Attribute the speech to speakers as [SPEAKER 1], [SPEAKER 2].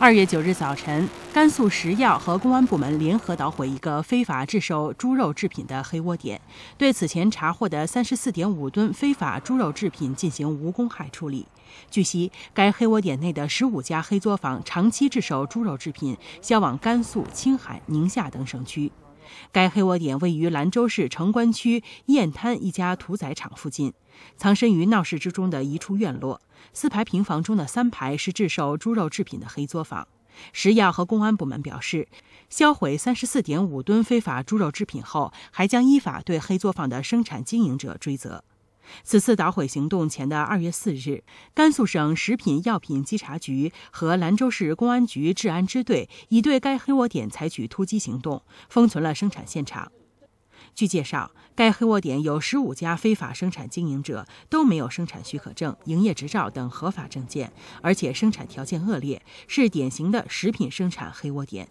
[SPEAKER 1] 二月九日早晨，甘肃食药和公安部门联合捣毁一个非法制售猪肉制品的黑窝点，对此前查获的三十四点五吨非法猪肉制品进行无公害处理。据悉，该黑窝点内的十五家黑作坊长期制售猪肉制品，销往甘肃、青海、宁夏等省区。该黑窝点位于兰州市城关区雁滩一家屠宰场附近，藏身于闹市之中的一处院落。四排平房中的三排是制售猪肉制品的黑作坊。食药和公安部门表示，销毁三十四点五吨非法猪肉制品后，还将依法对黑作坊的生产经营者追责。此次捣毁行动前的二月四日，甘肃省食品药品稽查局和兰州市公安局治安支队已对该黑窝点采取突击行动，封存了生产现场。据介绍，该黑窝点有十五家非法生产经营者，都没有生产许可证、营业执照等合法证件，而且生产条件恶劣，是典型的食品生产黑窝点。